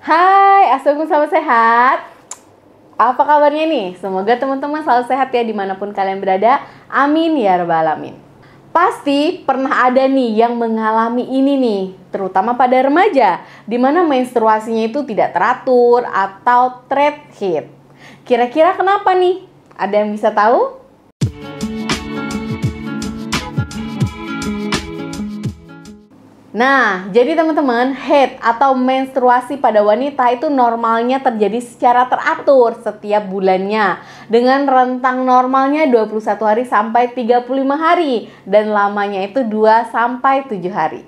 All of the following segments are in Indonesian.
Hai, Assalamualaikum selalu sehat. Apa kabarnya nih? Semoga teman-teman selalu sehat ya dimanapun kalian berada. Amin ya rabbal alamin. Pasti pernah ada nih yang mengalami ini nih, terutama pada remaja, di mana menstruasinya itu tidak teratur atau thread hit. Kira-kira kenapa nih? Ada yang bisa tahu? Nah, jadi teman-teman, head atau menstruasi pada wanita itu normalnya terjadi secara teratur setiap bulannya dengan rentang normalnya 21 hari sampai 35 hari dan lamanya itu 2 sampai 7 hari.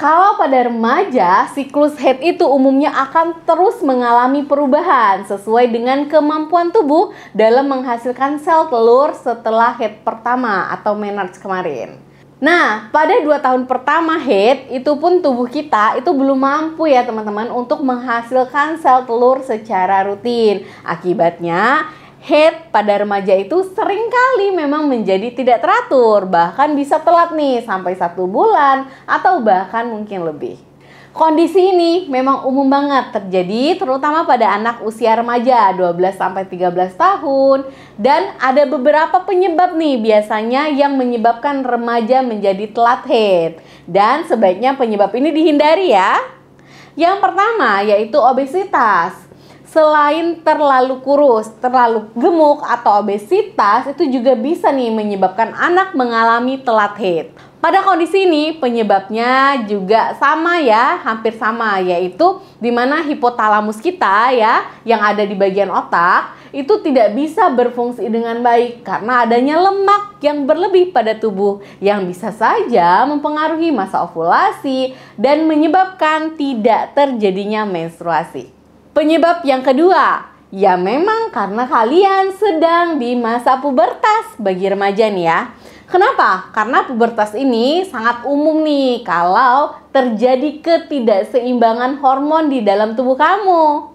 Kalau pada remaja, siklus head itu umumnya akan terus mengalami perubahan sesuai dengan kemampuan tubuh dalam menghasilkan sel telur setelah head pertama atau menarch kemarin. Nah, pada dua tahun pertama head, itu pun tubuh kita itu belum mampu ya teman-teman untuk menghasilkan sel telur secara rutin. Akibatnya, head pada remaja itu seringkali memang menjadi tidak teratur, bahkan bisa telat nih sampai satu bulan atau bahkan mungkin lebih. Kondisi ini memang umum banget terjadi terutama pada anak usia remaja 12 13 tahun dan ada beberapa penyebab nih biasanya yang menyebabkan remaja menjadi telat head dan sebaiknya penyebab ini dihindari ya. Yang pertama yaitu obesitas. Selain terlalu kurus, terlalu gemuk atau obesitas itu juga bisa nih menyebabkan anak mengalami telat head. Pada kondisi ini penyebabnya juga sama ya, hampir sama yaitu di mana hipotalamus kita ya yang ada di bagian otak itu tidak bisa berfungsi dengan baik karena adanya lemak yang berlebih pada tubuh yang bisa saja mempengaruhi masa ovulasi dan menyebabkan tidak terjadinya menstruasi. Penyebab yang kedua, ya memang karena kalian sedang di masa pubertas bagi remaja nih ya. Kenapa? Karena pubertas ini sangat umum nih kalau terjadi ketidakseimbangan hormon di dalam tubuh kamu.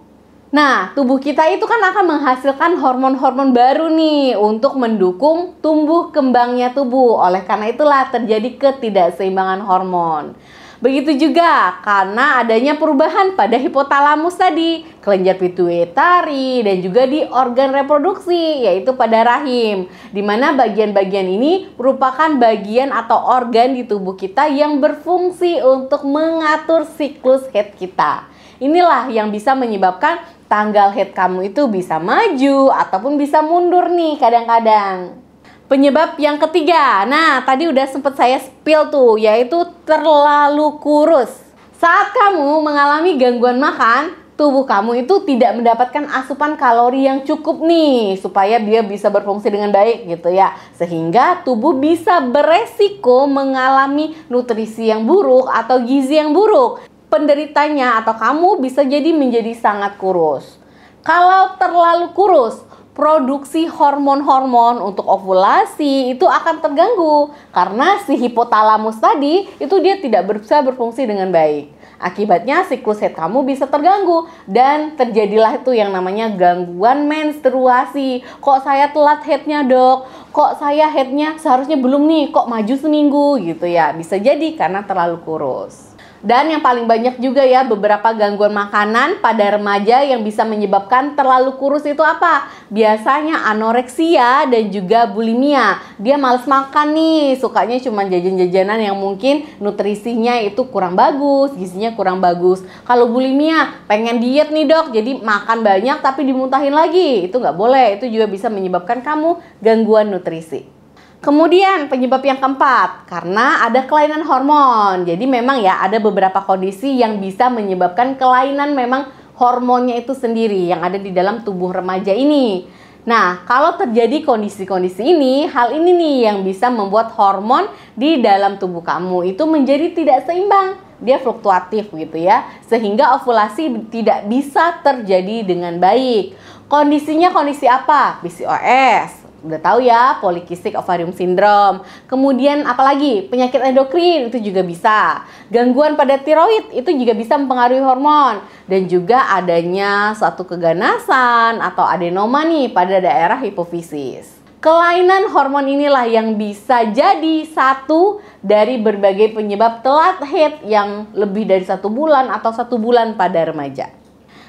Nah, tubuh kita itu kan akan menghasilkan hormon-hormon baru nih untuk mendukung tumbuh kembangnya tubuh. Oleh karena itulah terjadi ketidakseimbangan hormon. Begitu juga karena adanya perubahan pada hipotalamus tadi, kelenjar pituitari dan juga di organ reproduksi yaitu pada rahim. Di mana bagian-bagian ini merupakan bagian atau organ di tubuh kita yang berfungsi untuk mengatur siklus head kita. Inilah yang bisa menyebabkan tanggal head kamu itu bisa maju ataupun bisa mundur nih kadang-kadang. Penyebab yang ketiga, nah tadi udah sempet saya spill tuh, yaitu terlalu kurus. Saat kamu mengalami gangguan makan, tubuh kamu itu tidak mendapatkan asupan kalori yang cukup nih, supaya dia bisa berfungsi dengan baik gitu ya. Sehingga tubuh bisa beresiko mengalami nutrisi yang buruk atau gizi yang buruk. Penderitanya atau kamu bisa jadi menjadi sangat kurus. Kalau terlalu kurus, produksi hormon-hormon untuk ovulasi itu akan terganggu karena si hipotalamus tadi itu dia tidak bisa berfungsi dengan baik. Akibatnya siklus head kamu bisa terganggu dan terjadilah itu yang namanya gangguan menstruasi. Kok saya telat headnya dok? Kok saya headnya seharusnya belum nih? Kok maju seminggu gitu ya? Bisa jadi karena terlalu kurus. Dan yang paling banyak juga ya beberapa gangguan makanan pada remaja yang bisa menyebabkan terlalu kurus itu apa? Biasanya anoreksia dan juga bulimia. Dia males makan nih, sukanya cuma jajan-jajanan yang mungkin nutrisinya itu kurang bagus, gizinya kurang bagus. Kalau bulimia, pengen diet nih dok, jadi makan banyak tapi dimuntahin lagi. Itu nggak boleh, itu juga bisa menyebabkan kamu gangguan nutrisi. Kemudian penyebab yang keempat, karena ada kelainan hormon. Jadi memang ya ada beberapa kondisi yang bisa menyebabkan kelainan memang hormonnya itu sendiri yang ada di dalam tubuh remaja ini. Nah, kalau terjadi kondisi-kondisi ini, hal ini nih yang bisa membuat hormon di dalam tubuh kamu itu menjadi tidak seimbang. Dia fluktuatif gitu ya, sehingga ovulasi tidak bisa terjadi dengan baik. Kondisinya kondisi apa? PCOS, udah tahu ya polikistik ovarium sindrom Kemudian apalagi penyakit endokrin itu juga bisa. Gangguan pada tiroid itu juga bisa mempengaruhi hormon dan juga adanya suatu keganasan atau adenoma nih pada daerah hipofisis. Kelainan hormon inilah yang bisa jadi satu dari berbagai penyebab telat head yang lebih dari satu bulan atau satu bulan pada remaja.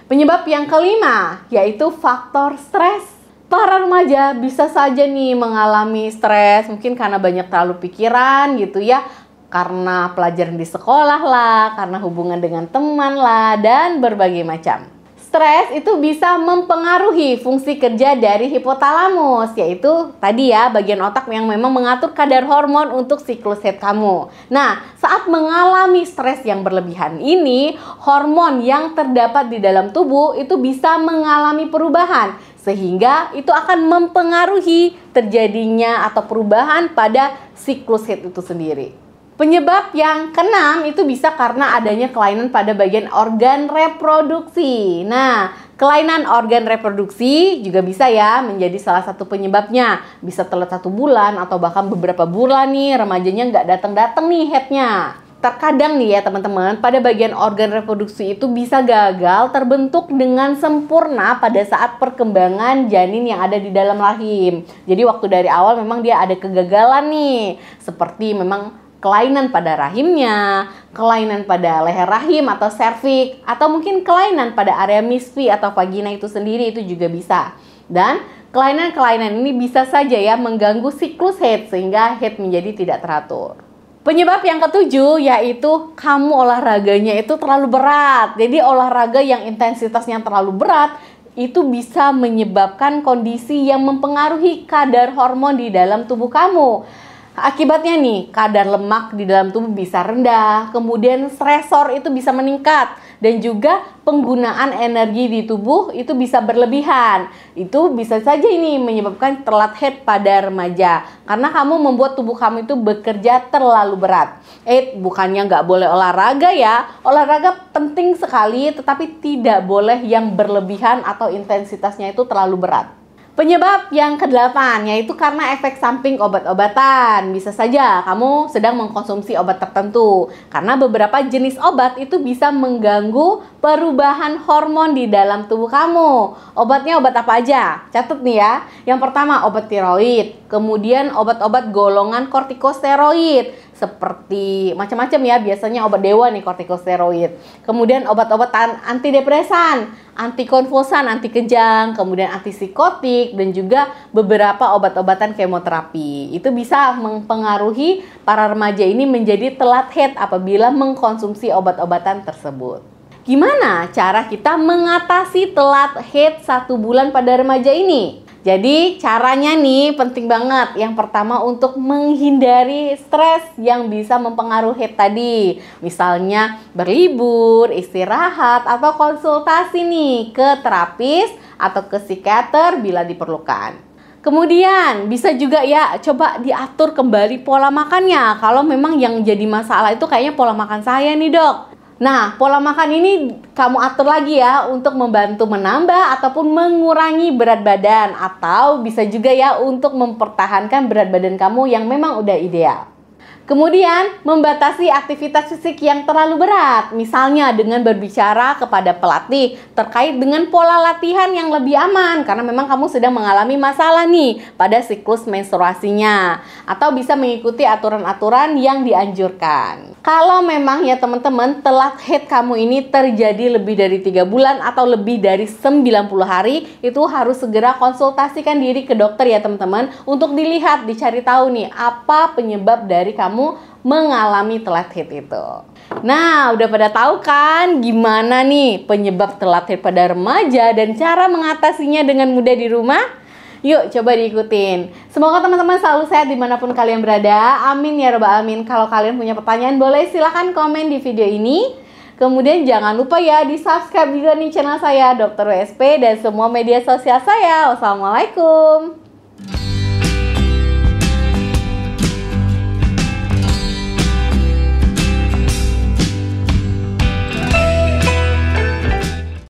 Penyebab yang kelima yaitu faktor stres para remaja bisa saja nih mengalami stres mungkin karena banyak terlalu pikiran gitu ya karena pelajaran di sekolah lah, karena hubungan dengan teman lah, dan berbagai macam. Stres itu bisa mempengaruhi fungsi kerja dari hipotalamus, yaitu tadi ya bagian otak yang memang mengatur kadar hormon untuk siklus head kamu. Nah, saat mengalami stres yang berlebihan ini, hormon yang terdapat di dalam tubuh itu bisa mengalami perubahan sehingga itu akan mempengaruhi terjadinya atau perubahan pada siklus head itu sendiri. Penyebab yang keenam itu bisa karena adanya kelainan pada bagian organ reproduksi. Nah, kelainan organ reproduksi juga bisa ya menjadi salah satu penyebabnya. Bisa telat satu bulan atau bahkan beberapa bulan nih remajanya nggak datang-datang nih headnya. Terkadang nih ya teman-teman, pada bagian organ reproduksi itu bisa gagal terbentuk dengan sempurna pada saat perkembangan janin yang ada di dalam rahim. Jadi waktu dari awal memang dia ada kegagalan nih, seperti memang kelainan pada rahimnya, kelainan pada leher rahim atau serviks, atau mungkin kelainan pada area misfi atau vagina itu sendiri itu juga bisa. Dan kelainan-kelainan ini bisa saja ya mengganggu siklus head sehingga head menjadi tidak teratur. Penyebab yang ketujuh yaitu kamu olahraganya itu terlalu berat. Jadi olahraga yang intensitasnya terlalu berat itu bisa menyebabkan kondisi yang mempengaruhi kadar hormon di dalam tubuh kamu. Akibatnya nih, kadar lemak di dalam tubuh bisa rendah, kemudian stresor itu bisa meningkat dan juga penggunaan energi di tubuh itu bisa berlebihan. Itu bisa saja ini menyebabkan telat head pada remaja karena kamu membuat tubuh kamu itu bekerja terlalu berat. Eh, bukannya nggak boleh olahraga ya. Olahraga penting sekali tetapi tidak boleh yang berlebihan atau intensitasnya itu terlalu berat. Penyebab yang kedelapan yaitu karena efek samping obat-obatan. Bisa saja kamu sedang mengkonsumsi obat tertentu karena beberapa jenis obat itu bisa mengganggu perubahan hormon di dalam tubuh kamu. Obatnya obat apa aja? Catat nih ya. Yang pertama obat tiroid, kemudian obat-obat golongan kortikosteroid, seperti macam-macam ya biasanya obat dewa nih kortikosteroid kemudian obat-obatan antidepresan antikonvulsan anti kejang kemudian antipsikotik dan juga beberapa obat-obatan kemoterapi itu bisa mempengaruhi para remaja ini menjadi telat head apabila mengkonsumsi obat-obatan tersebut gimana cara kita mengatasi telat head satu bulan pada remaja ini jadi caranya nih penting banget. Yang pertama untuk menghindari stres yang bisa mempengaruhi tadi. Misalnya berlibur, istirahat, atau konsultasi nih ke terapis atau ke psikiater bila diperlukan. Kemudian bisa juga ya coba diatur kembali pola makannya. Kalau memang yang jadi masalah itu kayaknya pola makan saya nih dok. Nah, pola makan ini kamu atur lagi ya untuk membantu menambah ataupun mengurangi berat badan atau bisa juga ya untuk mempertahankan berat badan kamu yang memang udah ideal. Kemudian, membatasi aktivitas fisik yang terlalu berat, misalnya dengan berbicara kepada pelatih terkait dengan pola latihan yang lebih aman, karena memang kamu sedang mengalami masalah nih pada siklus menstruasinya atau bisa mengikuti aturan-aturan yang dianjurkan. Kalau memang ya teman-teman telat head kamu ini terjadi lebih dari tiga bulan atau lebih dari 90 hari, itu harus segera konsultasikan diri ke dokter ya teman-teman untuk dilihat, dicari tahu nih apa penyebab dari kamu mengalami telat hit itu. Nah, udah pada tahu kan gimana nih penyebab telat hit pada remaja dan cara mengatasinya dengan mudah di rumah? Yuk coba diikutin. Semoga teman-teman selalu sehat dimanapun kalian berada. Amin ya Roba Amin. Kalau kalian punya pertanyaan boleh silahkan komen di video ini. Kemudian jangan lupa ya di subscribe juga nih channel saya Dr. WSP dan semua media sosial saya. Wassalamualaikum.